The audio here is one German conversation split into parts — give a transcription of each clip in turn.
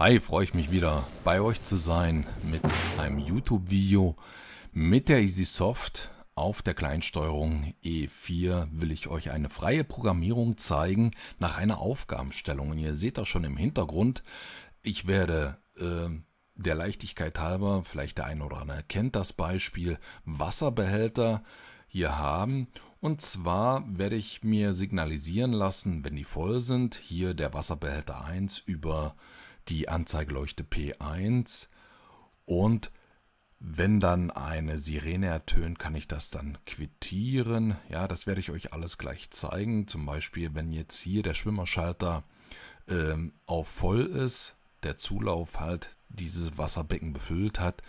Hi, freue ich mich wieder bei euch zu sein mit einem YouTube-Video mit der EasySoft auf der Kleinsteuerung E4 will ich euch eine freie Programmierung zeigen nach einer Aufgabenstellung. Und ihr seht das schon im Hintergrund. Ich werde äh, der Leichtigkeit halber, vielleicht der eine oder andere kennt das Beispiel, Wasserbehälter hier haben. Und zwar werde ich mir signalisieren lassen, wenn die voll sind, hier der Wasserbehälter 1 über äh, die Anzeigeleuchte P1 und wenn dann eine Sirene ertönt, kann ich das dann quittieren. Ja, das werde ich euch alles gleich zeigen. Zum Beispiel, wenn jetzt hier der Schwimmerschalter ähm, auf voll ist, der Zulauf halt dieses Wasserbecken befüllt hat,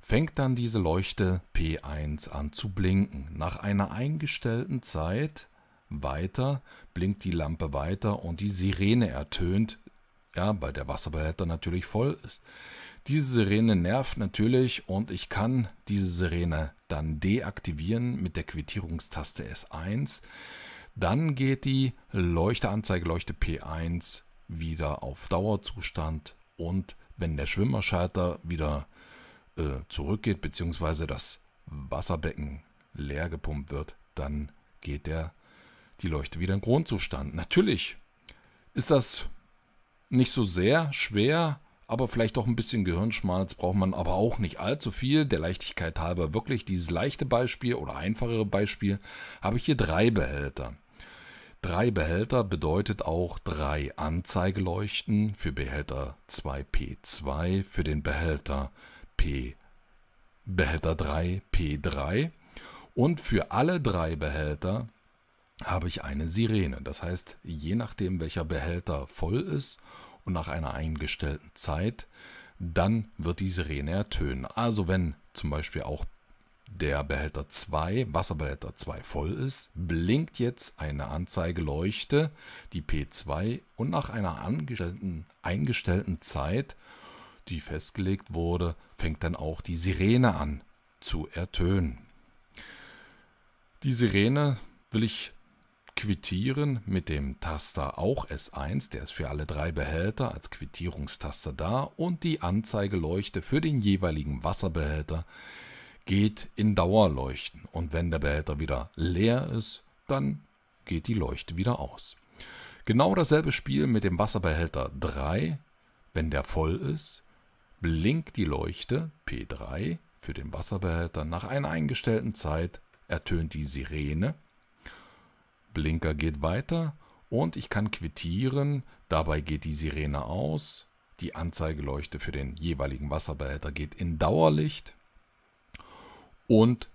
fängt dann diese Leuchte P1 an zu blinken. Nach einer eingestellten Zeit weiter blinkt die Lampe weiter und die Sirene ertönt, ja, weil der Wasserbehälter natürlich voll ist. Diese Sirene nervt natürlich und ich kann diese Sirene dann deaktivieren mit der Quittierungstaste S1. Dann geht die Leuchteanzeige, Leuchte P1 wieder auf Dauerzustand und wenn der Schwimmerschalter wieder äh, zurückgeht, beziehungsweise das Wasserbecken leer gepumpt wird, dann geht der, die Leuchte wieder in Grundzustand. Natürlich ist das nicht so sehr schwer, aber vielleicht doch ein bisschen Gehirnschmalz braucht man aber auch nicht allzu viel. Der Leichtigkeit halber wirklich dieses leichte Beispiel oder einfachere Beispiel habe ich hier drei Behälter. Drei Behälter bedeutet auch drei Anzeigeleuchten für Behälter 2P2, für den Behälter P Behälter 3 P3 und für alle drei Behälter habe ich eine Sirene. Das heißt, je nachdem, welcher Behälter voll ist und nach einer eingestellten Zeit, dann wird die Sirene ertönen. Also wenn zum Beispiel auch der Behälter 2, Wasserbehälter 2 voll ist, blinkt jetzt eine Anzeigeleuchte, die P2, und nach einer angestellten, eingestellten Zeit, die festgelegt wurde, fängt dann auch die Sirene an zu ertönen. Die Sirene will ich quittieren mit dem Taster auch S1, der ist für alle drei Behälter als Quittierungstaste da und die Anzeigeleuchte für den jeweiligen Wasserbehälter geht in Dauerleuchten und wenn der Behälter wieder leer ist, dann geht die Leuchte wieder aus. Genau dasselbe Spiel mit dem Wasserbehälter 3, wenn der voll ist, blinkt die Leuchte P3 für den Wasserbehälter nach einer eingestellten Zeit ertönt die Sirene Blinker geht weiter und ich kann quittieren. Dabei geht die Sirene aus. Die Anzeigeleuchte für den jeweiligen Wasserbehälter geht in Dauerlicht und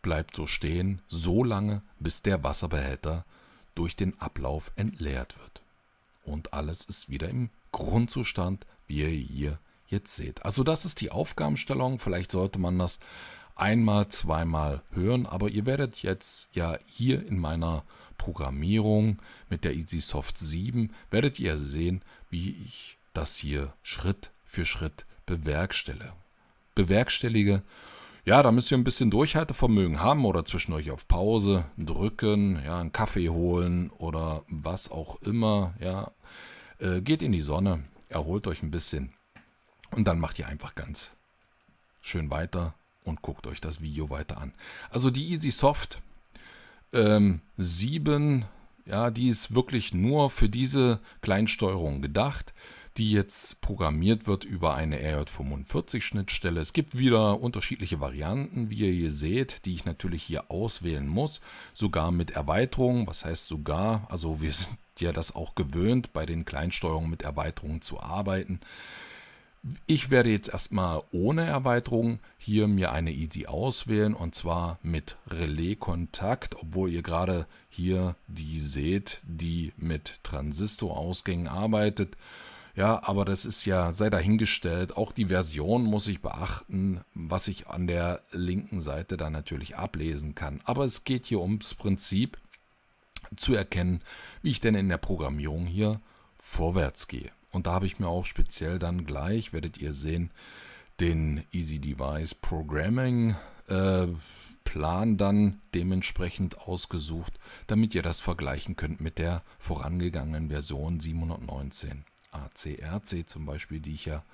bleibt so stehen, so lange, bis der Wasserbehälter durch den Ablauf entleert wird. Und alles ist wieder im Grundzustand, wie ihr hier jetzt seht. Also das ist die Aufgabenstellung. Vielleicht sollte man das einmal, zweimal hören, aber ihr werdet jetzt ja hier in meiner Programmierung mit der EasySoft 7 werdet ihr sehen, wie ich das hier Schritt für Schritt bewerkstellige. bewerkstellige. Ja, da müsst ihr ein bisschen Durchhaltevermögen haben oder zwischen euch auf Pause drücken, ja, einen Kaffee holen oder was auch immer. Ja, äh, geht in die Sonne, erholt euch ein bisschen und dann macht ihr einfach ganz schön weiter und guckt euch das Video weiter an. Also die EasySoft ähm, 7, ja, die ist wirklich nur für diese Kleinsteuerung gedacht, die jetzt programmiert wird über eine RJ45-Schnittstelle. Es gibt wieder unterschiedliche Varianten, wie ihr hier seht, die ich natürlich hier auswählen muss, sogar mit Erweiterungen. Was heißt sogar? Also wir sind ja das auch gewöhnt, bei den Kleinsteuerungen mit Erweiterungen zu arbeiten. Ich werde jetzt erstmal ohne Erweiterung hier mir eine Easy auswählen und zwar mit Relais-Kontakt, obwohl ihr gerade hier die seht, die mit Transistorausgängen arbeitet. Ja, aber das ist ja, sei dahingestellt, auch die Version muss ich beachten, was ich an der linken Seite dann natürlich ablesen kann. Aber es geht hier ums Prinzip zu erkennen, wie ich denn in der Programmierung hier vorwärts gehe. Und da habe ich mir auch speziell dann gleich, werdet ihr sehen, den Easy Device Programming äh, Plan dann dementsprechend ausgesucht, damit ihr das vergleichen könnt mit der vorangegangenen Version 719 ACRC zum Beispiel, die ich ja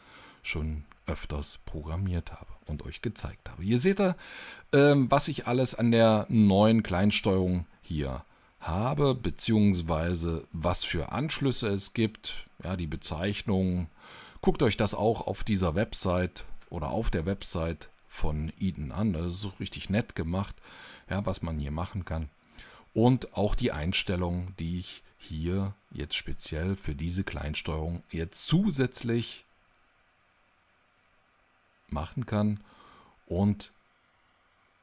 schon öfters programmiert habe und euch gezeigt habe. Ihr seht da, ähm, was ich alles an der neuen Kleinsteuerung hier habe, beziehungsweise was für Anschlüsse es gibt, ja, die Bezeichnungen. Guckt euch das auch auf dieser Website oder auf der Website von Eden an. Das ist so richtig nett gemacht, ja, was man hier machen kann. Und auch die Einstellungen, die ich hier jetzt speziell für diese Kleinsteuerung jetzt zusätzlich machen kann und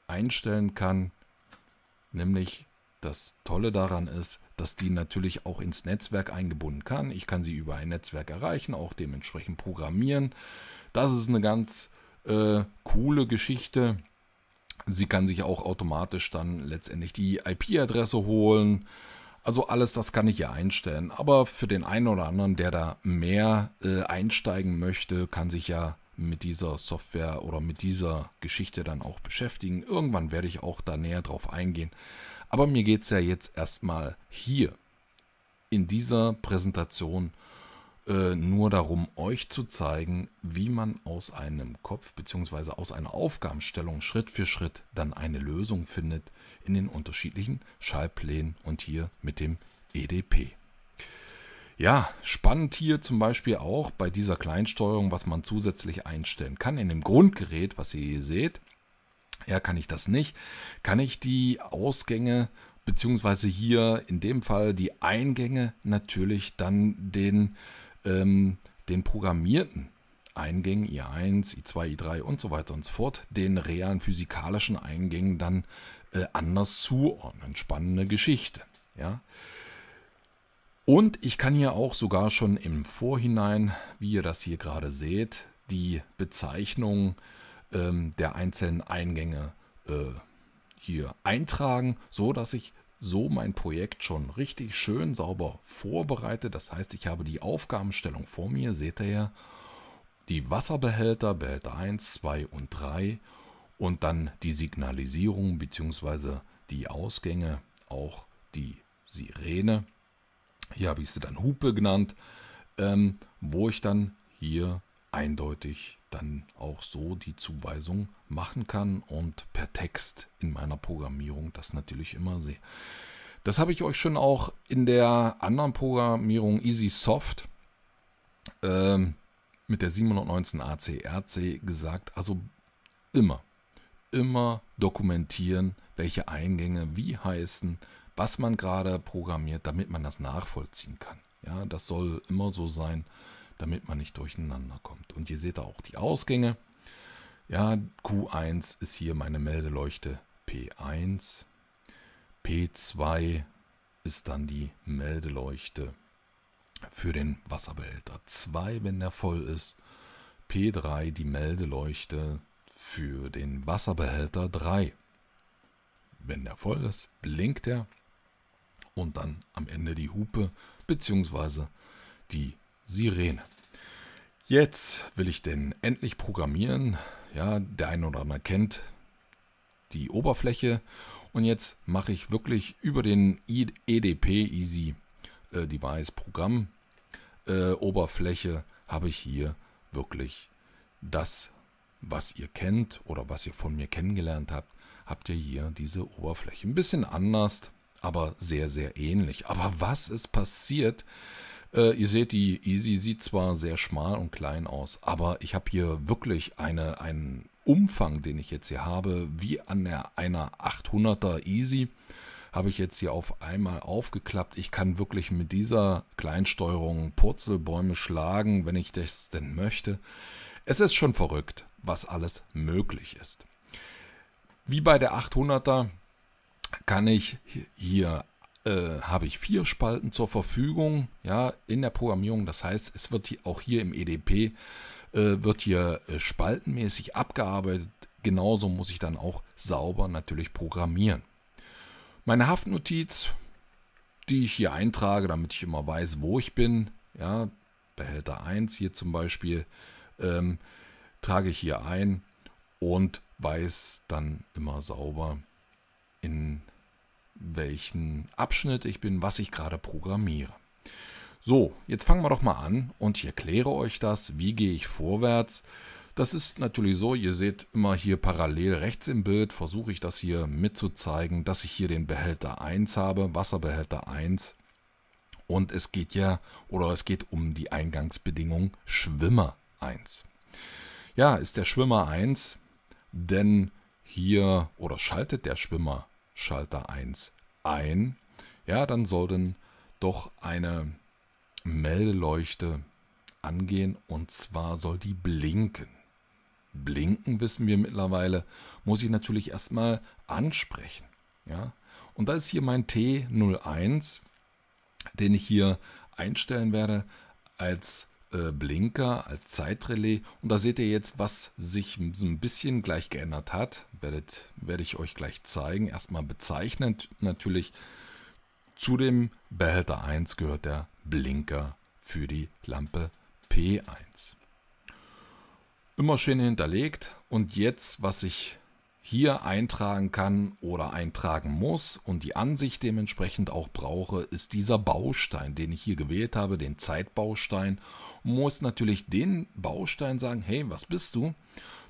einstellen kann, nämlich das Tolle daran ist, dass die natürlich auch ins Netzwerk eingebunden kann. Ich kann sie über ein Netzwerk erreichen, auch dementsprechend programmieren. Das ist eine ganz äh, coole Geschichte. Sie kann sich auch automatisch dann letztendlich die IP-Adresse holen. Also alles, das kann ich hier einstellen. Aber für den einen oder anderen, der da mehr äh, einsteigen möchte, kann sich ja mit dieser Software oder mit dieser Geschichte dann auch beschäftigen. Irgendwann werde ich auch da näher drauf eingehen. Aber mir geht es ja jetzt erstmal hier in dieser Präsentation äh, nur darum, euch zu zeigen, wie man aus einem Kopf bzw. aus einer Aufgabenstellung Schritt für Schritt dann eine Lösung findet in den unterschiedlichen Schallplänen und hier mit dem EDP. Ja, spannend hier zum Beispiel auch bei dieser Kleinsteuerung, was man zusätzlich einstellen kann. In dem Grundgerät, was ihr hier seht, ja, kann ich das nicht? Kann ich die Ausgänge beziehungsweise hier in dem Fall die Eingänge natürlich dann den, ähm, den programmierten Eingängen I1, I2, I3 und so weiter und so fort, den realen physikalischen Eingängen dann äh, anders zuordnen. Spannende Geschichte. Ja. Und ich kann hier auch sogar schon im Vorhinein, wie ihr das hier gerade seht, die Bezeichnung äh, ähm, der einzelnen Eingänge äh, hier eintragen, so dass ich so mein Projekt schon richtig schön sauber vorbereite. Das heißt, ich habe die Aufgabenstellung vor mir, seht ihr ja, die Wasserbehälter, Behälter 1, 2 und 3 und dann die Signalisierung bzw. die Ausgänge, auch die Sirene. Hier habe ich sie dann Hupe genannt, ähm, wo ich dann hier eindeutig dann auch so die Zuweisung machen kann und per Text in meiner Programmierung das natürlich immer sehe. Das habe ich euch schon auch in der anderen Programmierung EasySoft ähm, mit der 719 ACRC gesagt. Also immer, immer dokumentieren, welche Eingänge wie heißen, was man gerade programmiert, damit man das nachvollziehen kann. Ja, das soll immer so sein damit man nicht durcheinander kommt. Und hier seht ihr auch die Ausgänge. Ja, Q1 ist hier meine Meldeleuchte P1. P2 ist dann die Meldeleuchte für den Wasserbehälter 2, wenn der voll ist. P3 die Meldeleuchte für den Wasserbehälter 3. Wenn der voll ist, blinkt er. Und dann am Ende die Hupe bzw. die Sirene. Jetzt will ich denn endlich programmieren. Ja, der eine oder andere kennt die Oberfläche. Und jetzt mache ich wirklich über den EDP Easy äh, Device Programm äh, Oberfläche habe ich hier wirklich das, was ihr kennt oder was ihr von mir kennengelernt habt, habt ihr hier diese Oberfläche. Ein bisschen anders, aber sehr, sehr ähnlich. Aber was ist passiert? Äh, ihr seht, die Easy sieht zwar sehr schmal und klein aus, aber ich habe hier wirklich eine, einen Umfang, den ich jetzt hier habe, wie an der, einer 800er Easy, habe ich jetzt hier auf einmal aufgeklappt. Ich kann wirklich mit dieser Kleinsteuerung Purzelbäume schlagen, wenn ich das denn möchte. Es ist schon verrückt, was alles möglich ist. Wie bei der 800er kann ich hier äh, habe ich vier Spalten zur Verfügung, ja, in der Programmierung. Das heißt, es wird hier, auch hier im EDP äh, wird hier äh, spaltenmäßig abgearbeitet. Genauso muss ich dann auch sauber natürlich programmieren. Meine Haftnotiz, die ich hier eintrage, damit ich immer weiß, wo ich bin, ja, Behälter 1 hier zum Beispiel, ähm, trage ich hier ein und weiß dann immer sauber in welchen Abschnitt ich bin, was ich gerade programmiere. So, jetzt fangen wir doch mal an und ich erkläre euch das, wie gehe ich vorwärts. Das ist natürlich so, ihr seht immer hier parallel rechts im Bild, versuche ich das hier mitzuzeigen, dass ich hier den Behälter 1 habe, Wasserbehälter 1. Und es geht ja, oder es geht um die Eingangsbedingung Schwimmer 1. Ja, ist der Schwimmer 1, denn hier, oder schaltet der Schwimmer 1? Schalter 1 ein, ja, dann soll denn doch eine Meldeleuchte angehen und zwar soll die blinken. Blinken wissen wir mittlerweile, muss ich natürlich erstmal ansprechen. Ja? Und da ist hier mein T01, den ich hier einstellen werde als äh, Blinker, als Zeitrelais. Und da seht ihr jetzt, was sich so ein bisschen gleich geändert hat. Werdet, werde ich euch gleich zeigen. Erstmal bezeichnend natürlich. Zu dem Behälter 1 gehört der Blinker für die Lampe P1. Immer schön hinterlegt. Und jetzt, was sich hier eintragen kann oder eintragen muss und die Ansicht dementsprechend auch brauche, ist dieser Baustein, den ich hier gewählt habe, den Zeitbaustein, muss natürlich den Baustein sagen, hey, was bist du?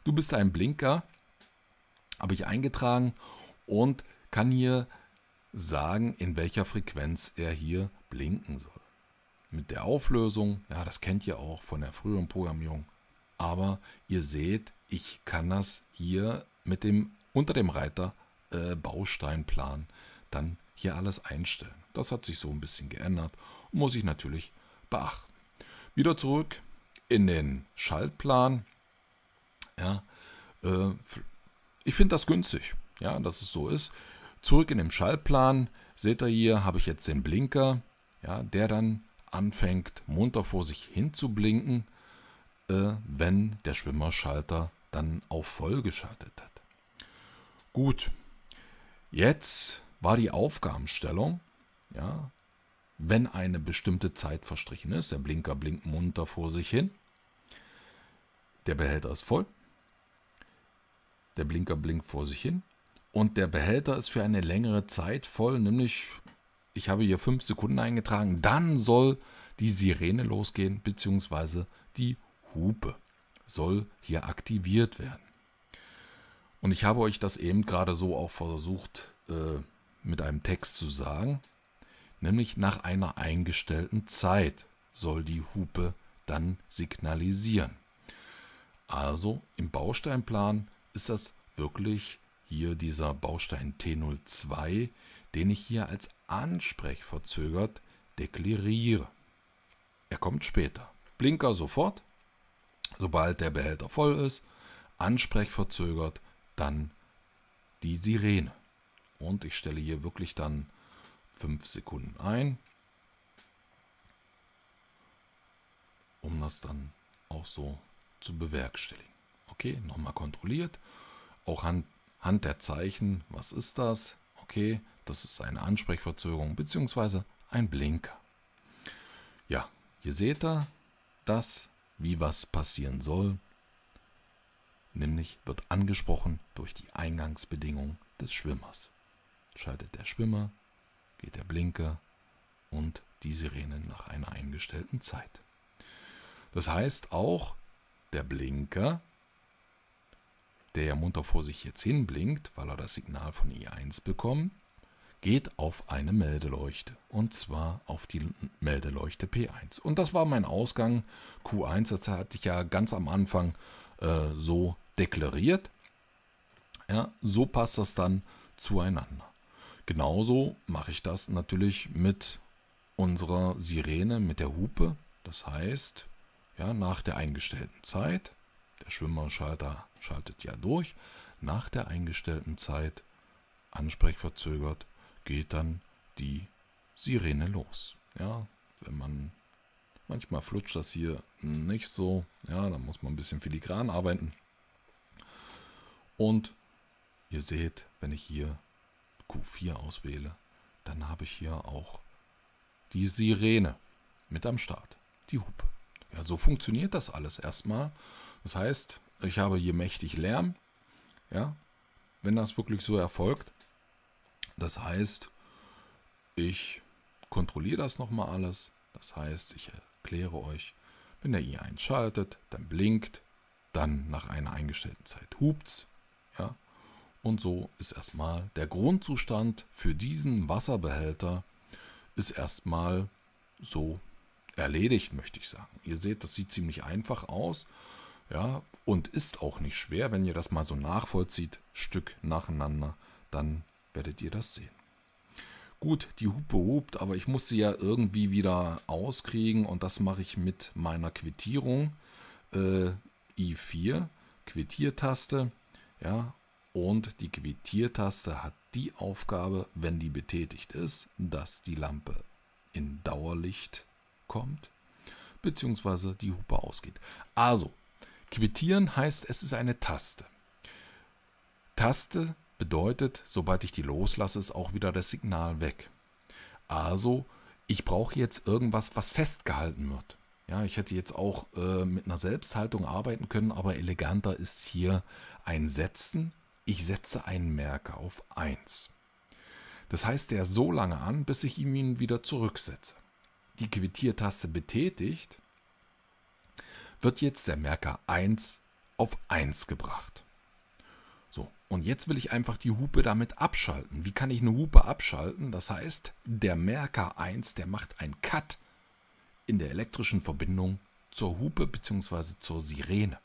Du bist ein Blinker, habe ich eingetragen und kann hier sagen, in welcher Frequenz er hier blinken soll. Mit der Auflösung, ja, das kennt ihr auch von der früheren Programmierung, aber ihr seht, ich kann das hier mit dem unter dem Reiter äh, Bausteinplan dann hier alles einstellen. Das hat sich so ein bisschen geändert und muss ich natürlich beachten. Wieder zurück in den Schaltplan. Ja, äh, ich finde das günstig, ja, dass es so ist. Zurück in den Schaltplan. Seht ihr hier, habe ich jetzt den Blinker, ja, der dann anfängt munter vor sich hin zu blinken, äh, wenn der Schwimmerschalter dann auf voll geschaltet hat. Gut, jetzt war die Aufgabenstellung, ja, wenn eine bestimmte Zeit verstrichen ist, der Blinker blinkt munter vor sich hin, der Behälter ist voll, der Blinker blinkt vor sich hin und der Behälter ist für eine längere Zeit voll, nämlich ich habe hier fünf Sekunden eingetragen, dann soll die Sirene losgehen, beziehungsweise die Hupe soll hier aktiviert werden. Und ich habe euch das eben gerade so auch versucht äh, mit einem Text zu sagen, nämlich nach einer eingestellten Zeit soll die Hupe dann signalisieren. Also im Bausteinplan ist das wirklich hier dieser Baustein T02, den ich hier als ansprechverzögert deklariere. Er kommt später. Blinker sofort, sobald der Behälter voll ist, ansprechverzögert dann die Sirene. Und ich stelle hier wirklich dann 5 Sekunden ein, um das dann auch so zu bewerkstelligen. Okay, nochmal kontrolliert. Auch anhand, der Zeichen, was ist das? Okay, das ist eine Ansprechverzögerung bzw. ein Blinker. Ja, hier seht ihr das, wie was passieren soll nämlich wird angesprochen durch die Eingangsbedingung des Schwimmers. Schaltet der Schwimmer, geht der Blinker und die Sirene nach einer eingestellten Zeit. Das heißt auch, der Blinker, der ja munter vor sich jetzt hinblinkt, weil er das Signal von I1 bekommt, geht auf eine Meldeleuchte und zwar auf die Meldeleuchte P1. Und das war mein Ausgang Q1, das hatte ich ja ganz am Anfang äh, so deklariert, ja, so passt das dann zueinander. Genauso mache ich das natürlich mit unserer Sirene, mit der Hupe. Das heißt, ja, nach der eingestellten Zeit, der Schwimmerschalter schaltet ja durch, nach der eingestellten Zeit, ansprechverzögert, geht dann die Sirene los. Ja, wenn man manchmal flutscht das hier nicht so, ja, dann muss man ein bisschen filigran arbeiten. Und ihr seht, wenn ich hier Q4 auswähle, dann habe ich hier auch die Sirene mit am Start, die Hupe. Ja, so funktioniert das alles erstmal. Das heißt, ich habe hier mächtig Lärm, ja, wenn das wirklich so erfolgt. Das heißt, ich kontrolliere das nochmal alles. Das heißt, ich erkläre euch, wenn der i einschaltet, dann blinkt, dann nach einer eingestellten Zeit hupt's, und so ist erstmal der Grundzustand für diesen Wasserbehälter ist erstmal so erledigt, möchte ich sagen. Ihr seht, das sieht ziemlich einfach aus. Ja, und ist auch nicht schwer, wenn ihr das mal so nachvollzieht, Stück nacheinander, dann werdet ihr das sehen. Gut, die Hupe hupt, aber ich muss sie ja irgendwie wieder auskriegen und das mache ich mit meiner Quittierung. Äh, I4, Quittiertaste, ja, und die Quittiertaste hat die Aufgabe, wenn die betätigt ist, dass die Lampe in Dauerlicht kommt bzw. die Hupe ausgeht. Also, quittieren heißt, es ist eine Taste. Taste bedeutet, sobald ich die loslasse, ist auch wieder das Signal weg. Also, ich brauche jetzt irgendwas, was festgehalten wird. Ja, ich hätte jetzt auch äh, mit einer Selbsthaltung arbeiten können, aber eleganter ist hier ein Setzen ich setze einen Merker auf 1. Das heißt der ist so lange an, bis ich ihn wieder zurücksetze. Die Quittiertaste betätigt, wird jetzt der Merker 1 auf 1 gebracht. So, und jetzt will ich einfach die Hupe damit abschalten. Wie kann ich eine Hupe abschalten? Das heißt, der Merker 1, der macht einen Cut in der elektrischen Verbindung zur Hupe bzw. zur Sirene.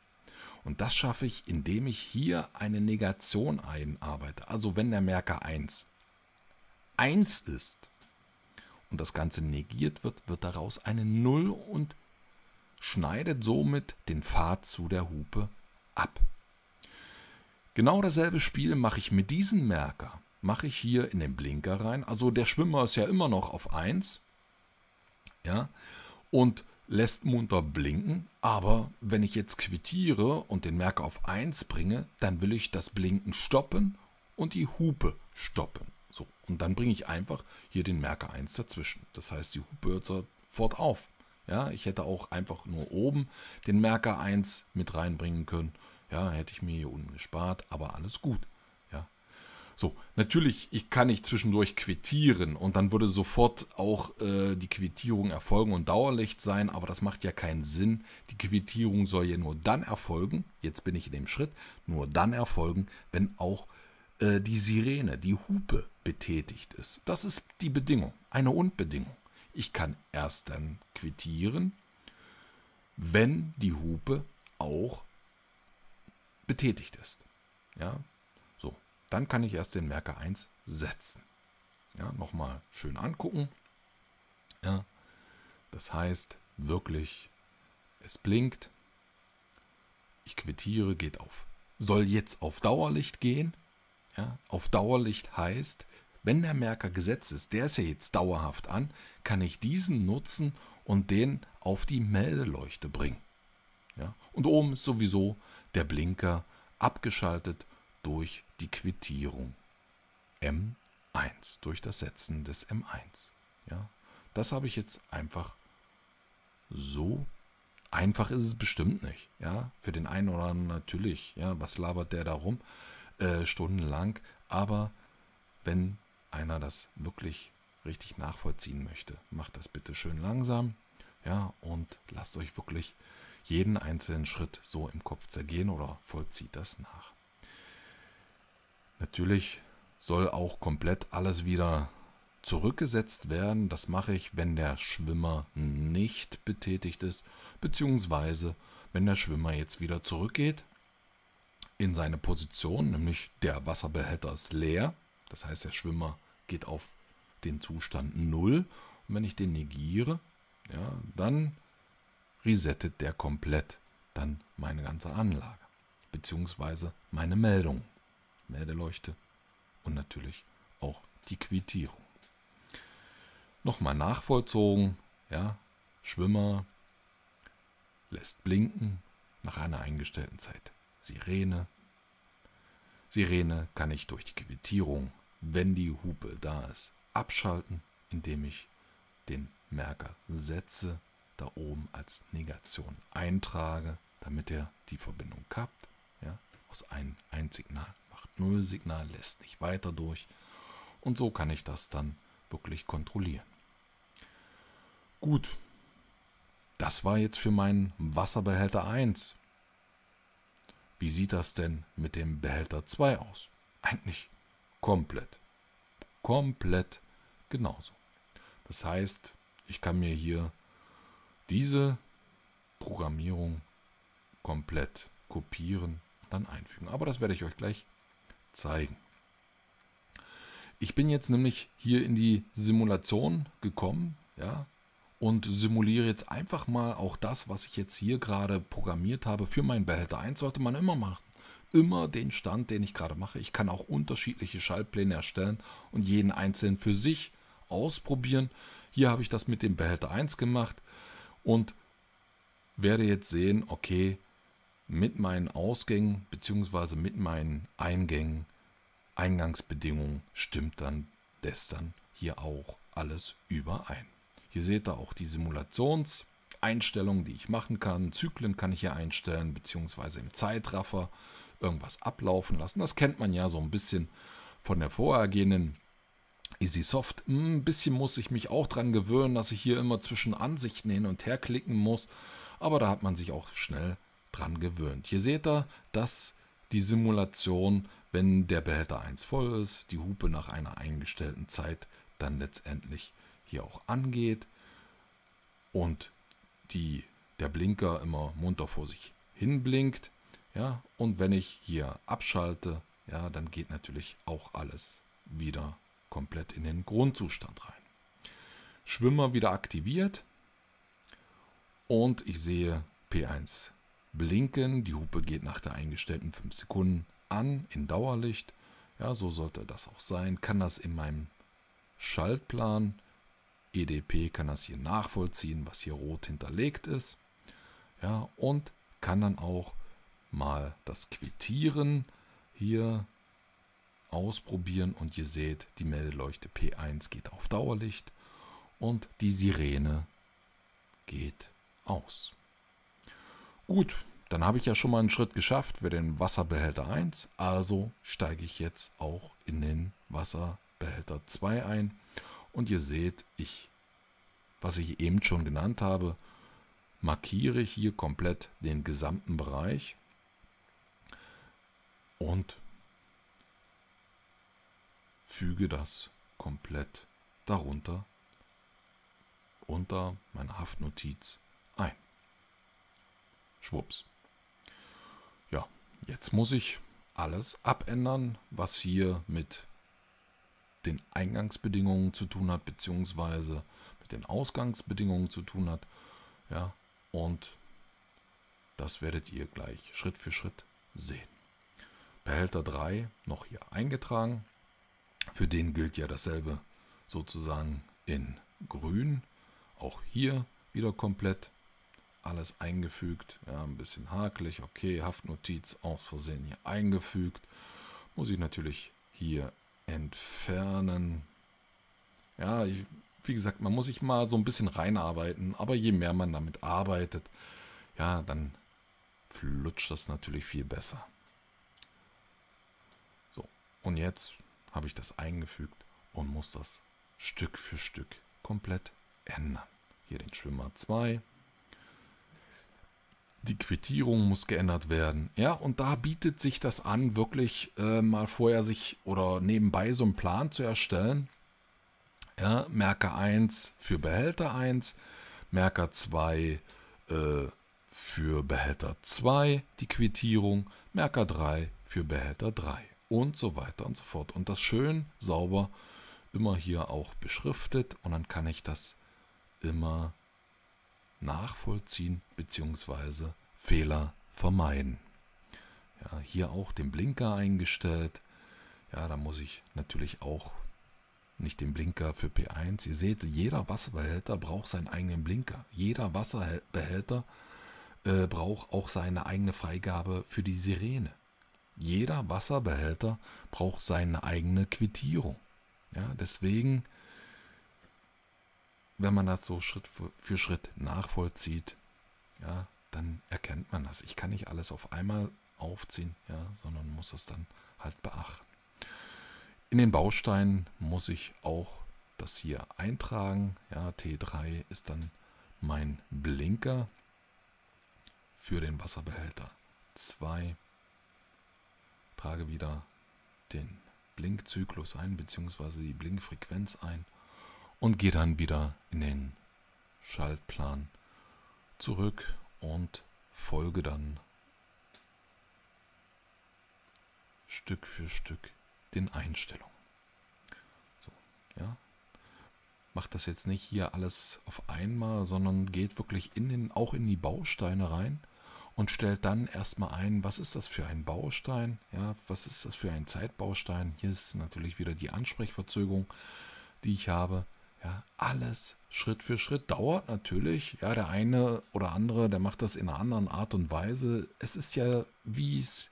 Und das schaffe ich, indem ich hier eine Negation einarbeite. Also wenn der Merker 1 1 ist und das Ganze negiert wird, wird daraus eine 0 und schneidet somit den Pfad zu der Hupe ab. Genau dasselbe Spiel mache ich mit diesem Merker. Mache ich hier in den Blinker rein. Also der Schwimmer ist ja immer noch auf 1. Ja. Und lässt munter blinken, aber wenn ich jetzt quittiere und den Merker auf 1 bringe, dann will ich das Blinken stoppen und die Hupe stoppen. So, und dann bringe ich einfach hier den Merker 1 dazwischen. Das heißt, die Hupe hört sofort auf. Ja, ich hätte auch einfach nur oben den Merker 1 mit reinbringen können. Ja, hätte ich mir hier unten gespart, aber alles gut. So, natürlich, ich kann nicht zwischendurch quittieren und dann würde sofort auch äh, die Quittierung erfolgen und dauerlich sein, aber das macht ja keinen Sinn. Die Quittierung soll ja nur dann erfolgen, jetzt bin ich in dem Schritt, nur dann erfolgen, wenn auch äh, die Sirene, die Hupe betätigt ist. Das ist die Bedingung, eine Unbedingung. Ich kann erst dann quittieren, wenn die Hupe auch betätigt ist. Ja, dann kann ich erst den Merker 1 setzen. Ja, nochmal schön angucken. Ja, das heißt wirklich, es blinkt. Ich quittiere, geht auf. Soll jetzt auf Dauerlicht gehen. Ja, auf Dauerlicht heißt, wenn der Merker gesetzt ist, der ist ja jetzt dauerhaft an, kann ich diesen nutzen und den auf die Meldeleuchte bringen. Ja, und oben ist sowieso der Blinker abgeschaltet, durch die Quittierung M1, durch das Setzen des M1. Ja, das habe ich jetzt einfach so. Einfach ist es bestimmt nicht. Ja, für den einen oder anderen natürlich. Ja, was labert der da rum? Äh, stundenlang. Aber wenn einer das wirklich richtig nachvollziehen möchte, macht das bitte schön langsam. Ja, und lasst euch wirklich jeden einzelnen Schritt so im Kopf zergehen oder vollzieht das nach. Natürlich soll auch komplett alles wieder zurückgesetzt werden. Das mache ich, wenn der Schwimmer nicht betätigt ist, beziehungsweise wenn der Schwimmer jetzt wieder zurückgeht in seine Position, nämlich der Wasserbehälter ist leer. Das heißt, der Schwimmer geht auf den Zustand 0. Und wenn ich den negiere, ja, dann resettet der komplett dann meine ganze Anlage, beziehungsweise meine Meldung. Meldeleuchte und natürlich auch die Quittierung. Nochmal nachvollzogen, ja, Schwimmer lässt blinken nach einer eingestellten Zeit. Sirene. Sirene kann ich durch die Quittierung, wenn die Hupe da ist, abschalten, indem ich den Merker setze, da oben als Negation eintrage, damit er die Verbindung kappt. Ja, aus ein, ein Signal macht null Signal, lässt nicht weiter durch. Und so kann ich das dann wirklich kontrollieren. Gut, das war jetzt für meinen Wasserbehälter 1. Wie sieht das denn mit dem Behälter 2 aus? Eigentlich komplett. Komplett genauso. Das heißt, ich kann mir hier diese Programmierung komplett kopieren dann einfügen. Aber das werde ich euch gleich zeigen. Ich bin jetzt nämlich hier in die Simulation gekommen, ja, und simuliere jetzt einfach mal auch das, was ich jetzt hier gerade programmiert habe für meinen Behälter 1, sollte man immer machen. Immer den Stand, den ich gerade mache. Ich kann auch unterschiedliche Schaltpläne erstellen und jeden einzelnen für sich ausprobieren. Hier habe ich das mit dem Behälter 1 gemacht und werde jetzt sehen, okay, mit meinen Ausgängen bzw. mit meinen Eingängen, Eingangsbedingungen stimmt dann das dann hier auch alles überein. Hier seht ihr auch die Simulationseinstellungen, die ich machen kann. Zyklen kann ich hier einstellen, bzw. im Zeitraffer irgendwas ablaufen lassen. Das kennt man ja so ein bisschen von der vorhergehenden EasySoft. Ein bisschen muss ich mich auch dran gewöhnen, dass ich hier immer zwischen Ansichten hin und her klicken muss. Aber da hat man sich auch schnell dran gewöhnt. Hier seht ihr, dass die Simulation, wenn der Behälter 1 voll ist, die Hupe nach einer eingestellten Zeit dann letztendlich hier auch angeht und die, der Blinker immer munter vor sich hin blinkt. Ja, und wenn ich hier abschalte, ja, dann geht natürlich auch alles wieder komplett in den Grundzustand rein. Schwimmer wieder aktiviert und ich sehe P1 blinken. Die Hupe geht nach der eingestellten 5 Sekunden an in Dauerlicht. Ja, so sollte das auch sein. Kann das in meinem Schaltplan EDP kann das hier nachvollziehen, was hier rot hinterlegt ist. Ja, und kann dann auch mal das Quittieren hier ausprobieren und ihr seht, die Meldeleuchte P1 geht auf Dauerlicht und die Sirene geht aus. Gut, dann habe ich ja schon mal einen Schritt geschafft für den Wasserbehälter 1. Also steige ich jetzt auch in den Wasserbehälter 2 ein. Und ihr seht, ich, was ich eben schon genannt habe, markiere ich hier komplett den gesamten Bereich. Und füge das komplett darunter unter meine Haftnotiz Schwupps. Ja, jetzt muss ich alles abändern, was hier mit den Eingangsbedingungen zu tun hat, beziehungsweise mit den Ausgangsbedingungen zu tun hat. Ja, und das werdet ihr gleich Schritt für Schritt sehen. Behälter 3 noch hier eingetragen. Für den gilt ja dasselbe sozusagen in grün. Auch hier wieder komplett alles eingefügt. Ja, ein bisschen hakelig, okay, Haftnotiz aus Versehen hier eingefügt. Muss ich natürlich hier entfernen. Ja, ich, wie gesagt, man muss sich mal so ein bisschen reinarbeiten, aber je mehr man damit arbeitet, ja, dann flutscht das natürlich viel besser. So, und jetzt habe ich das eingefügt und muss das Stück für Stück komplett ändern. Hier den Schwimmer 2, die Quittierung muss geändert werden. Ja, und da bietet sich das an, wirklich äh, mal vorher sich oder nebenbei so einen Plan zu erstellen. Ja, Merker 1 für Behälter 1, Merker 2 äh, für Behälter 2 die Quittierung, Merker 3 für Behälter 3 und so weiter und so fort. Und das schön sauber immer hier auch beschriftet und dann kann ich das immer nachvollziehen bzw. Fehler vermeiden. Ja, hier auch den Blinker eingestellt. Ja, da muss ich natürlich auch nicht den Blinker für P1. Ihr seht, jeder Wasserbehälter braucht seinen eigenen Blinker. Jeder Wasserbehälter äh, braucht auch seine eigene Freigabe für die Sirene. Jeder Wasserbehälter braucht seine eigene Quittierung. Ja, deswegen wenn man das so Schritt für Schritt nachvollzieht, ja, dann erkennt man das. Ich kann nicht alles auf einmal aufziehen, ja, sondern muss das dann halt beachten. In den Bausteinen muss ich auch das hier eintragen. Ja, T3 ist dann mein Blinker für den Wasserbehälter 2. Trage wieder den Blinkzyklus ein, beziehungsweise die Blinkfrequenz ein und gehe dann wieder in den Schaltplan zurück und folge dann Stück für Stück den Einstellungen. So, ja. Macht das jetzt nicht hier alles auf einmal, sondern geht wirklich in den, auch in die Bausteine rein und stellt dann erstmal ein, was ist das für ein Baustein? Ja, was ist das für ein Zeitbaustein? Hier ist natürlich wieder die Ansprechverzögerung, die ich habe. Ja, alles Schritt für Schritt dauert natürlich. Ja, der eine oder andere, der macht das in einer anderen Art und Weise. Es ist ja, wie es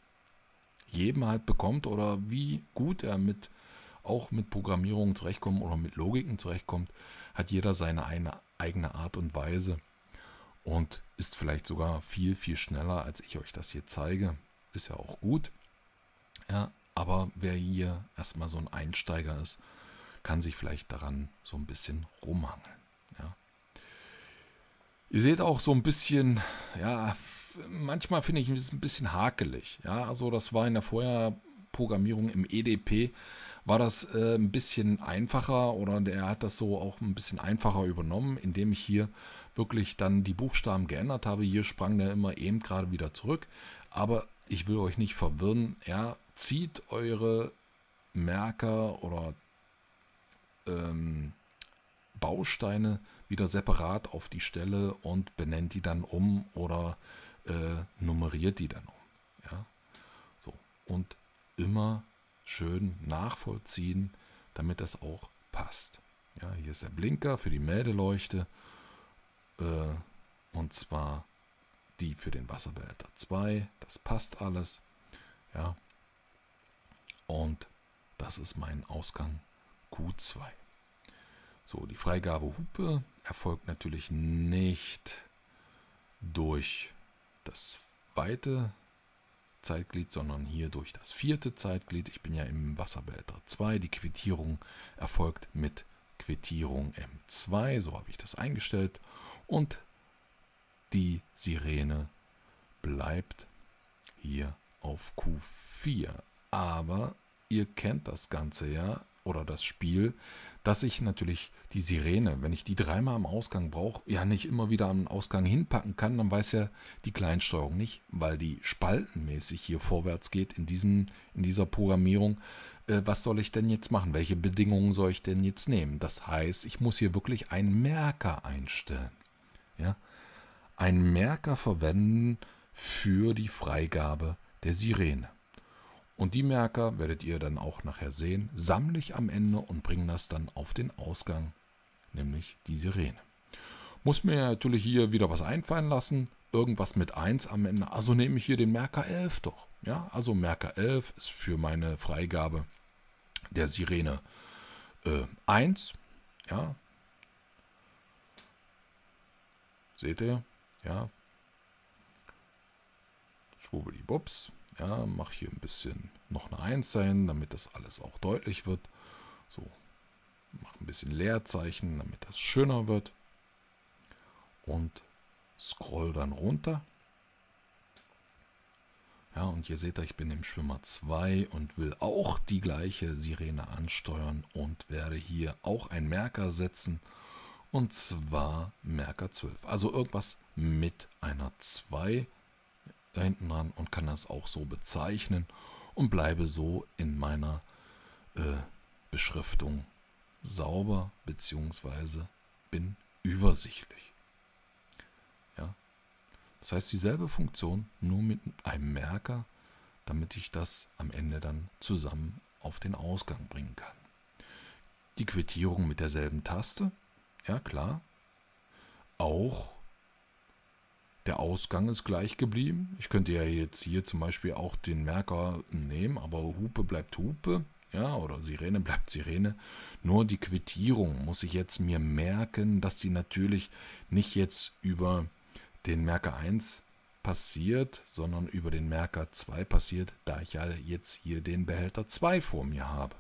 jedem halt bekommt oder wie gut er mit auch mit Programmierung zurechtkommt oder mit Logiken zurechtkommt, hat jeder seine eine, eigene Art und Weise und ist vielleicht sogar viel, viel schneller, als ich euch das hier zeige. Ist ja auch gut. Ja, aber wer hier erstmal so ein Einsteiger ist, kann sich vielleicht daran so ein bisschen rumhangeln. Ja. Ihr seht auch so ein bisschen, ja, manchmal finde ich es ein bisschen hakelig. Ja, also das war in der Vorherprogrammierung im EDP, war das äh, ein bisschen einfacher oder der hat das so auch ein bisschen einfacher übernommen, indem ich hier wirklich dann die Buchstaben geändert habe. Hier sprang der immer eben gerade wieder zurück. Aber ich will euch nicht verwirren. Ja, zieht eure Merker oder ähm, Bausteine wieder separat auf die Stelle und benennt die dann um oder äh, nummeriert die dann um. Ja? So. Und immer schön nachvollziehen, damit das auch passt. Ja, hier ist der Blinker für die Meldeleuchte äh, und zwar die für den Wasserbehälter 2. Das passt alles. Ja. Und das ist mein Ausgang Q2. So, die Freigabe Hupe erfolgt natürlich nicht durch das zweite Zeitglied, sondern hier durch das vierte Zeitglied. Ich bin ja im Wasserbehälter 2. Die Quittierung erfolgt mit Quittierung M2. So habe ich das eingestellt. Und die Sirene bleibt hier auf Q4. Aber ihr kennt das Ganze ja oder das Spiel dass ich natürlich die Sirene, wenn ich die dreimal am Ausgang brauche, ja nicht immer wieder am Ausgang hinpacken kann, dann weiß ja die Kleinsteuerung nicht, weil die spaltenmäßig hier vorwärts geht in, diesem, in dieser Programmierung. Äh, was soll ich denn jetzt machen? Welche Bedingungen soll ich denn jetzt nehmen? Das heißt, ich muss hier wirklich einen Merker einstellen. Ja? Einen Merker verwenden für die Freigabe der Sirene. Und die Merker werdet ihr dann auch nachher sehen, sammle ich am Ende und bringe das dann auf den Ausgang, nämlich die Sirene. Muss mir natürlich hier wieder was einfallen lassen, irgendwas mit 1 am Ende, also nehme ich hier den Merker 11 doch. Ja, also Merker 11 ist für meine Freigabe der Sirene äh, 1. Ja, seht ihr? Ja, Schwubbelibups. Ja, mache hier ein bisschen noch eine 1 dahin, damit das alles auch deutlich wird. So, mache ein bisschen Leerzeichen, damit das schöner wird. Und scroll dann runter. Ja, und ihr seht ich bin im Schwimmer 2 und will auch die gleiche Sirene ansteuern und werde hier auch einen Merker setzen. Und zwar Merker 12. Also irgendwas mit einer 2 da hinten ran und kann das auch so bezeichnen und bleibe so in meiner äh, Beschriftung sauber bzw. bin übersichtlich. Ja? Das heißt dieselbe Funktion nur mit einem Merker, damit ich das am Ende dann zusammen auf den Ausgang bringen kann. Die Quittierung mit derselben Taste, ja klar. Auch der Ausgang ist gleich geblieben. Ich könnte ja jetzt hier zum Beispiel auch den Merker nehmen, aber Hupe bleibt Hupe. Ja, oder Sirene bleibt Sirene. Nur die Quittierung muss ich jetzt mir merken, dass sie natürlich nicht jetzt über den Merker 1 passiert, sondern über den Merker 2 passiert, da ich ja jetzt hier den Behälter 2 vor mir habe.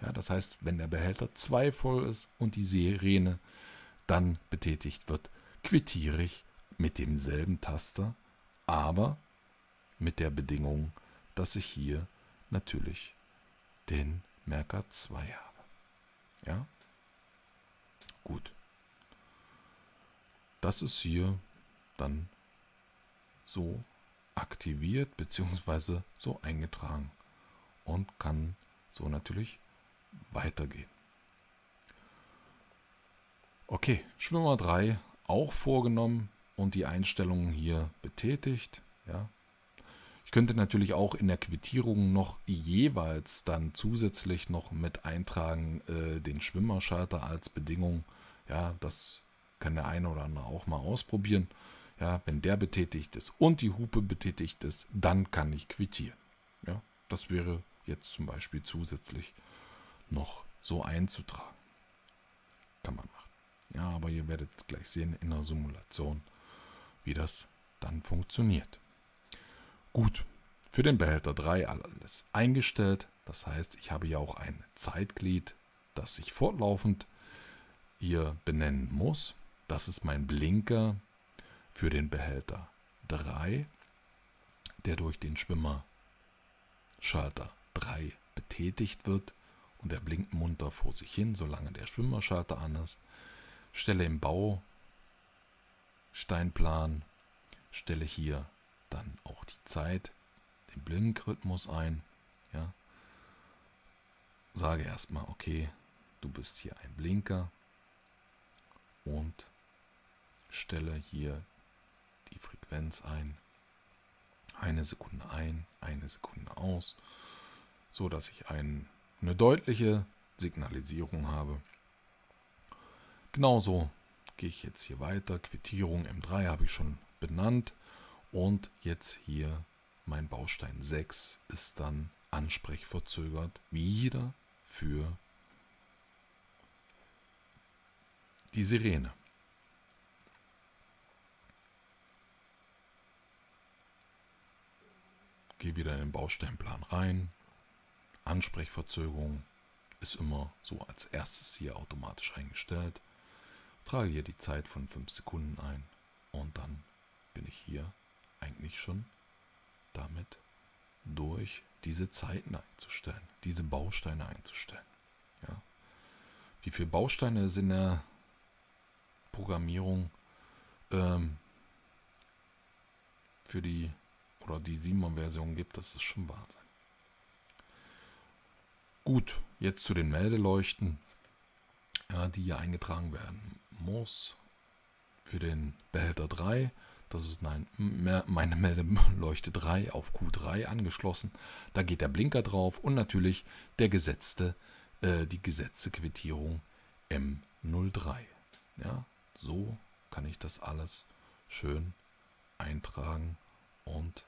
Ja, das heißt, wenn der Behälter 2 voll ist und die Sirene dann betätigt wird, quittiere ich mit demselben Taster, aber mit der Bedingung, dass ich hier natürlich den Merker 2 habe. Ja? Gut. Das ist hier dann so aktiviert bzw. so eingetragen und kann so natürlich weitergehen. Okay, Schwimmer 3 auch vorgenommen und die Einstellungen hier betätigt. Ja. Ich könnte natürlich auch in der Quittierung noch jeweils dann zusätzlich noch mit eintragen äh, den Schwimmerschalter als Bedingung. Ja, das kann der eine oder andere auch mal ausprobieren. Ja, wenn der betätigt ist und die Hupe betätigt ist, dann kann ich quittieren. Ja, das wäre jetzt zum Beispiel zusätzlich noch so einzutragen. Kann man machen. Ja, aber ihr werdet gleich sehen in der Simulation wie das dann funktioniert. Gut, für den Behälter 3 alles eingestellt. Das heißt, ich habe ja auch ein Zeitglied, das ich fortlaufend hier benennen muss. Das ist mein Blinker für den Behälter 3, der durch den Schwimmerschalter 3 betätigt wird und er blinkt munter vor sich hin, solange der Schwimmerschalter an ist. Stelle im Bau Steinplan stelle hier dann auch die Zeit, den Blinkrhythmus ein. Ja. Sage erstmal, okay, du bist hier ein Blinker und stelle hier die Frequenz ein. Eine Sekunde ein, eine Sekunde aus, so dass ich einen, eine deutliche Signalisierung habe. Genauso gehe ich jetzt hier weiter. Quittierung M3 habe ich schon benannt. Und jetzt hier mein Baustein 6 ist dann ansprechverzögert wieder für die Sirene. Gehe wieder in den Bausteinplan rein. Ansprechverzögerung ist immer so als erstes hier automatisch eingestellt trage hier die Zeit von 5 Sekunden ein und dann bin ich hier eigentlich schon damit durch, diese Zeiten einzustellen, diese Bausteine einzustellen. Ja. Wie viele Bausteine es in der Programmierung ähm, für die oder die 7 version gibt, das ist schon Wahnsinn. Gut, jetzt zu den Meldeleuchten, ja, die hier eingetragen werden Morse für den Behälter 3. Das ist nein, meine Meldeleuchte 3 auf Q3 angeschlossen. Da geht der Blinker drauf und natürlich der gesetzte, äh, die gesetzte Quittierung M03. Ja, so kann ich das alles schön eintragen und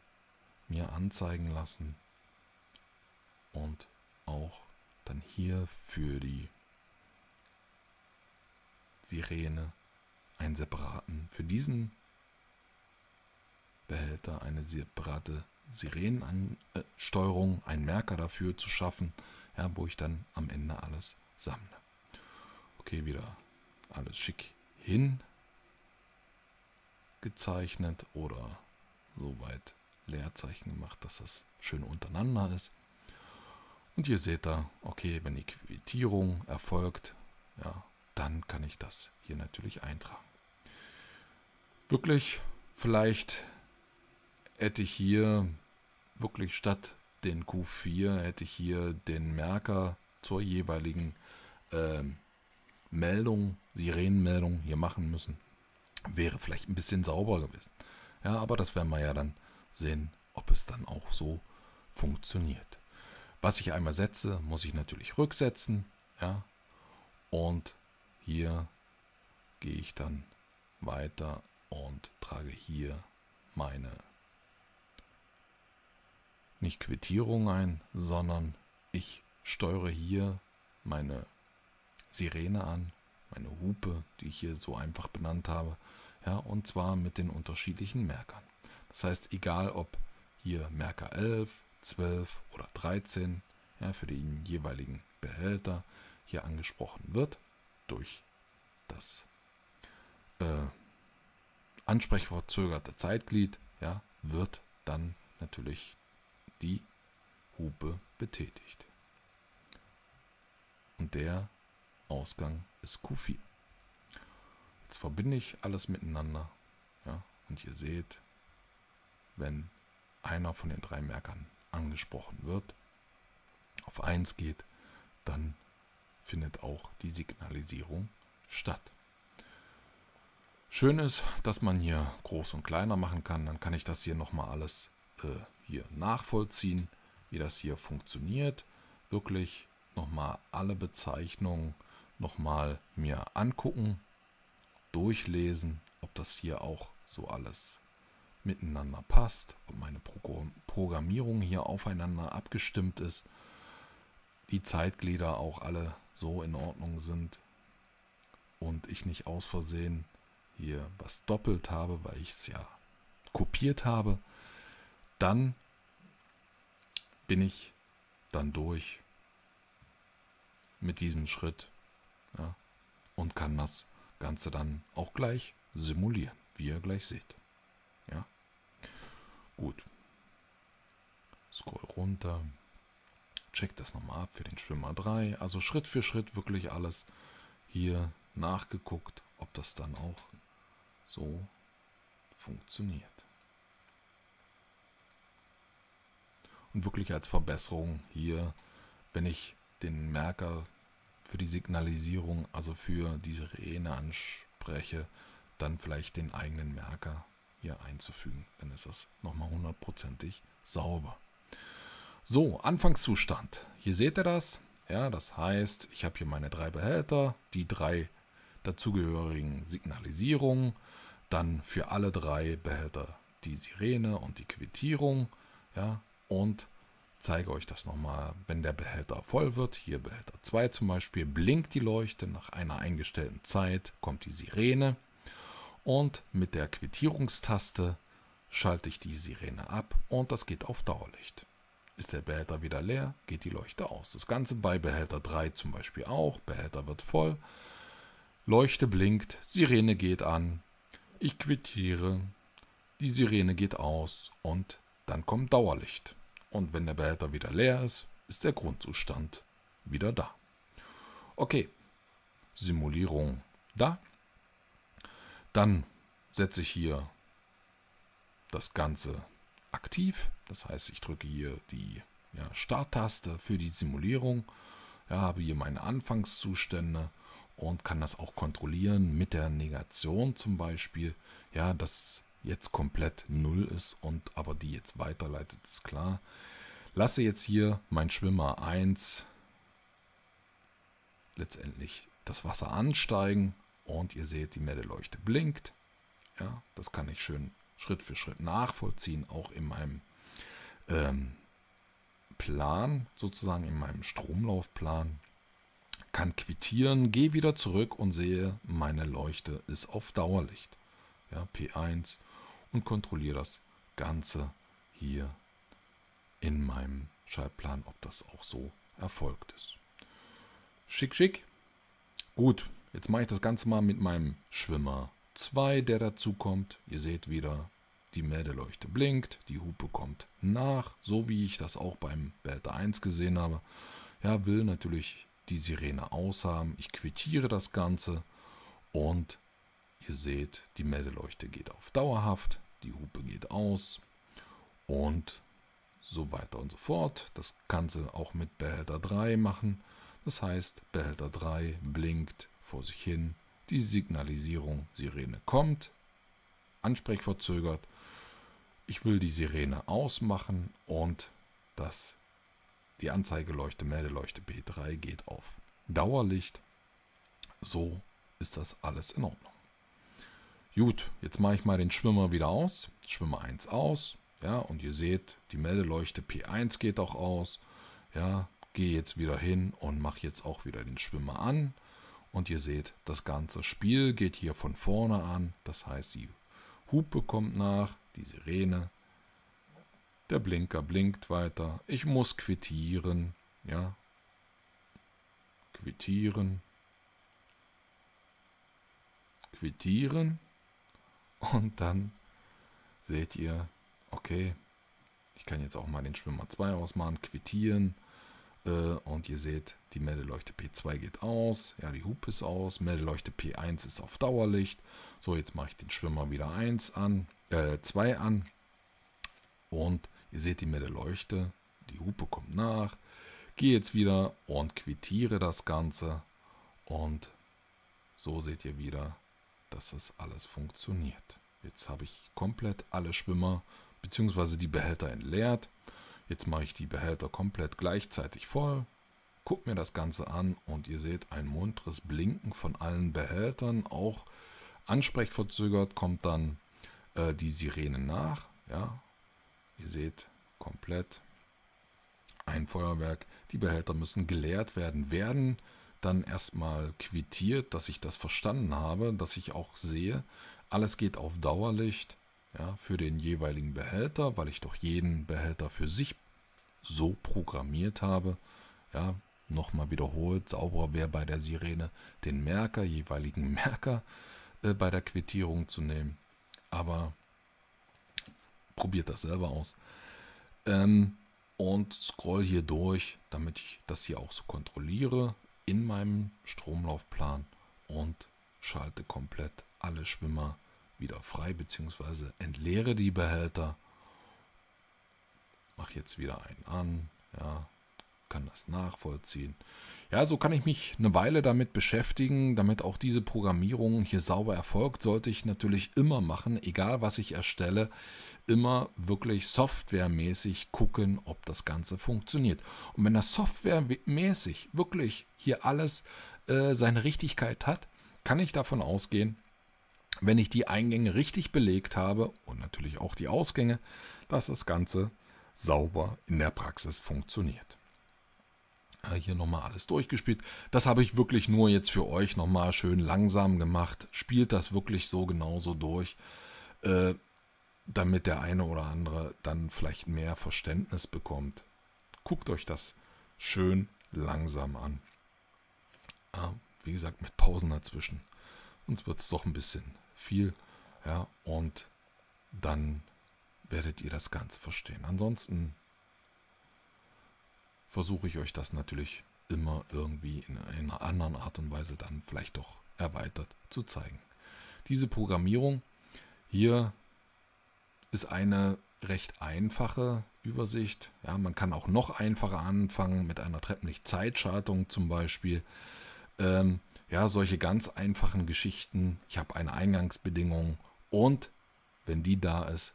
mir anzeigen lassen. Und auch dann hier für die Sirene einen separaten, für diesen Behälter eine separate Sirenensteuerung, einen Merker dafür zu schaffen, ja, wo ich dann am Ende alles sammle. Okay, wieder alles schick hin gezeichnet oder soweit Leerzeichen gemacht, dass das schön untereinander ist. Und hier seht ihr, okay, wenn die Quittierung erfolgt, ja, dann kann ich das hier natürlich eintragen. Wirklich, vielleicht hätte ich hier wirklich statt den Q4 hätte ich hier den Merker zur jeweiligen äh, Meldung, Sirenenmeldung hier machen müssen. Wäre vielleicht ein bisschen sauber gewesen. Ja, aber das werden wir ja dann sehen, ob es dann auch so funktioniert. Was ich einmal setze, muss ich natürlich rücksetzen. Ja, und hier gehe ich dann weiter und trage hier meine nicht Quittierung ein, sondern ich steuere hier meine Sirene an, meine Hupe, die ich hier so einfach benannt habe, ja, und zwar mit den unterschiedlichen Merkern. Das heißt, egal ob hier Merker 11, 12 oder 13 ja, für den jeweiligen Behälter hier angesprochen wird, durch das äh, Ansprechwort zögerte Zeitglied ja, wird dann natürlich die Hupe betätigt. Und der Ausgang ist Q4. Jetzt verbinde ich alles miteinander. Ja, und ihr seht, wenn einer von den drei Merkern angesprochen wird, auf 1 geht, dann findet auch die Signalisierung statt. Schön ist, dass man hier groß und kleiner machen kann. Dann kann ich das hier nochmal alles äh, hier nachvollziehen, wie das hier funktioniert. Wirklich nochmal alle Bezeichnungen nochmal mir angucken, durchlesen, ob das hier auch so alles miteinander passt, ob meine Programmierung hier aufeinander abgestimmt ist, die Zeitglieder auch alle so in Ordnung sind und ich nicht aus Versehen hier was doppelt habe, weil ich es ja kopiert habe, dann bin ich dann durch mit diesem Schritt ja, und kann das Ganze dann auch gleich simulieren, wie ihr gleich seht. Ja, gut. Scroll runter checkt das nochmal ab für den Schwimmer 3. Also Schritt für Schritt wirklich alles hier nachgeguckt, ob das dann auch so funktioniert. Und wirklich als Verbesserung hier, wenn ich den Merker für die Signalisierung, also für die Sirene anspreche, dann vielleicht den eigenen Merker hier einzufügen. Dann ist das nochmal hundertprozentig sauber. So, Anfangszustand. Hier seht ihr das. Ja, das heißt, ich habe hier meine drei Behälter, die drei dazugehörigen Signalisierungen, dann für alle drei Behälter die Sirene und die Quittierung. Ja, und zeige euch das nochmal, wenn der Behälter voll wird, hier Behälter 2 zum Beispiel, blinkt die Leuchte nach einer eingestellten Zeit, kommt die Sirene und mit der Quittierungstaste schalte ich die Sirene ab und das geht auf Dauerlicht. Ist der Behälter wieder leer, geht die Leuchte aus. Das Ganze bei Behälter 3 zum Beispiel auch. Behälter wird voll. Leuchte blinkt, Sirene geht an. Ich quittiere. Die Sirene geht aus und dann kommt Dauerlicht. Und wenn der Behälter wieder leer ist, ist der Grundzustand wieder da. Okay, Simulierung da. Dann setze ich hier das Ganze aktiv. Das heißt, ich drücke hier die ja, Starttaste für die Simulierung, ja, habe hier meine Anfangszustände und kann das auch kontrollieren mit der Negation zum Beispiel, ja, dass jetzt komplett null ist und aber die jetzt weiterleitet, ist klar. Lasse jetzt hier mein Schwimmer 1 letztendlich das Wasser ansteigen und ihr seht, die Meldeleuchte blinkt. Ja, das kann ich schön Schritt für Schritt nachvollziehen, auch in meinem ähm, Plan, sozusagen in meinem Stromlaufplan, kann quittieren, gehe wieder zurück und sehe, meine Leuchte ist auf Dauerlicht. Ja, P1 und kontrolliere das Ganze hier in meinem Schaltplan, ob das auch so erfolgt ist. Schick, schick. Gut, jetzt mache ich das Ganze mal mit meinem Schwimmer 2, der dazu kommt. Ihr seht wieder, die Meldeleuchte blinkt, die Hupe kommt nach, so wie ich das auch beim Delta 1 gesehen habe. Ja, will natürlich die Sirene aushaben. Ich quittiere das Ganze und ihr seht, die Meldeleuchte geht auf dauerhaft, die Hupe geht aus und so weiter und so fort. Das Ganze auch mit Behälter 3 machen. Das heißt, Behälter 3 blinkt vor sich hin, die Signalisierung Sirene kommt, Ansprech verzögert ich will die Sirene ausmachen und das, die Anzeigeleuchte, Meldeleuchte B3 geht auf. Dauerlicht, so ist das alles in Ordnung. Gut, jetzt mache ich mal den Schwimmer wieder aus. Schwimmer 1 aus. Ja, und ihr seht, die Meldeleuchte P1 geht auch aus. Ja, gehe jetzt wieder hin und mache jetzt auch wieder den Schwimmer an. Und ihr seht, das ganze Spiel geht hier von vorne an. Das heißt, die Hupe kommt nach, die Sirene. Der Blinker blinkt weiter. Ich muss quittieren. Ja. Quittieren. Quittieren. Und dann seht ihr, okay, ich kann jetzt auch mal den Schwimmer 2 ausmachen, quittieren. Äh, und ihr seht, die Meldeleuchte P2 geht aus, ja, die Hupe ist aus, Meldeleuchte P1 ist auf Dauerlicht. So, jetzt mache ich den Schwimmer wieder 1 an, äh, 2 an und ihr seht die Meldeleuchte, die Hupe kommt nach. Gehe jetzt wieder und quittiere das Ganze und so seht ihr wieder, dass das alles funktioniert. Jetzt habe ich komplett alle Schwimmer bzw. die Behälter entleert. Jetzt mache ich die Behälter komplett gleichzeitig voll, Guckt mir das Ganze an und ihr seht ein munteres Blinken von allen Behältern. Auch ansprechverzögert kommt dann äh, die Sirene nach. Ja, ihr seht komplett ein Feuerwerk. Die Behälter müssen geleert werden, werden dann erstmal quittiert, dass ich das verstanden habe, dass ich auch sehe, alles geht auf Dauerlicht ja, für den jeweiligen Behälter, weil ich doch jeden Behälter für sich so programmiert habe. Ja, nochmal wiederholt, sauberer wäre bei der Sirene den Merker, jeweiligen Merker äh, bei der Quittierung zu nehmen. Aber probiert das selber aus. Ähm, und scroll hier durch, damit ich das hier auch so kontrolliere in meinem Stromlaufplan und schalte komplett alle Schwimmer wieder frei, beziehungsweise entleere die Behälter. Mach jetzt wieder einen an, ja, kann das nachvollziehen. Ja, so kann ich mich eine Weile damit beschäftigen, damit auch diese Programmierung hier sauber erfolgt, sollte ich natürlich immer machen, egal was ich erstelle, immer wirklich softwaremäßig gucken, ob das Ganze funktioniert. Und wenn das softwaremäßig wirklich hier alles äh, seine Richtigkeit hat, kann ich davon ausgehen, wenn ich die Eingänge richtig belegt habe und natürlich auch die Ausgänge, dass das Ganze sauber in der Praxis funktioniert. Ah, hier nochmal alles durchgespielt. Das habe ich wirklich nur jetzt für euch nochmal schön langsam gemacht. Spielt das wirklich so genauso durch, äh, damit der eine oder andere dann vielleicht mehr Verständnis bekommt. Guckt euch das schön langsam an. Ah, wie gesagt, mit Pausen dazwischen. Sonst wird es doch ein bisschen viel. Ja, und dann werdet ihr das Ganze verstehen. Ansonsten versuche ich euch das natürlich immer irgendwie in einer anderen Art und Weise dann vielleicht doch erweitert zu zeigen. Diese Programmierung hier ist eine recht einfache Übersicht. Ja, man kann auch noch einfacher anfangen mit einer Treppenlicht-Zeitschaltung zum Beispiel. Ähm, ja, solche ganz einfachen Geschichten. Ich habe eine Eingangsbedingung und wenn die da ist,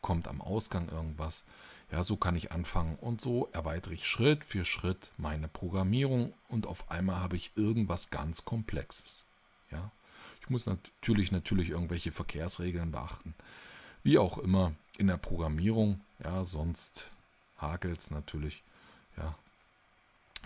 kommt am Ausgang irgendwas. Ja, so kann ich anfangen und so erweitere ich Schritt für Schritt meine Programmierung und auf einmal habe ich irgendwas ganz Komplexes. Ja, ich muss natürlich natürlich irgendwelche Verkehrsregeln beachten. Wie auch immer in der Programmierung, ja, sonst hakelt es natürlich. Ja.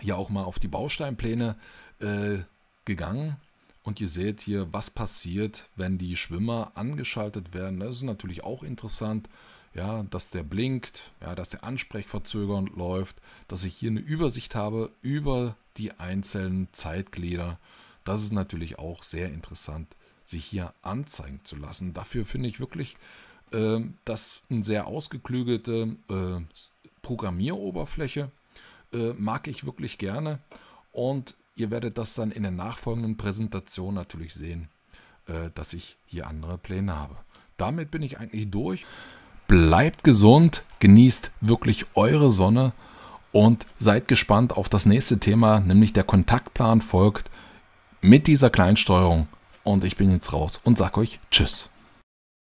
Hier auch mal auf die Bausteinpläne äh, gegangen. Und ihr seht hier, was passiert, wenn die Schwimmer angeschaltet werden. Das ist natürlich auch interessant, ja, dass der blinkt, ja, dass der ansprechverzögernd läuft, dass ich hier eine Übersicht habe über die einzelnen Zeitglieder. Das ist natürlich auch sehr interessant, sich hier anzeigen zu lassen. Dafür finde ich wirklich, äh, dass eine sehr ausgeklügelte äh, Programmieroberfläche äh, mag ich wirklich gerne. Und Ihr werdet das dann in der nachfolgenden Präsentation natürlich sehen, äh, dass ich hier andere Pläne habe. Damit bin ich eigentlich durch. Bleibt gesund, genießt wirklich eure Sonne und seid gespannt auf das nächste Thema, nämlich der Kontaktplan folgt mit dieser Kleinsteuerung. Und ich bin jetzt raus und sag euch Tschüss.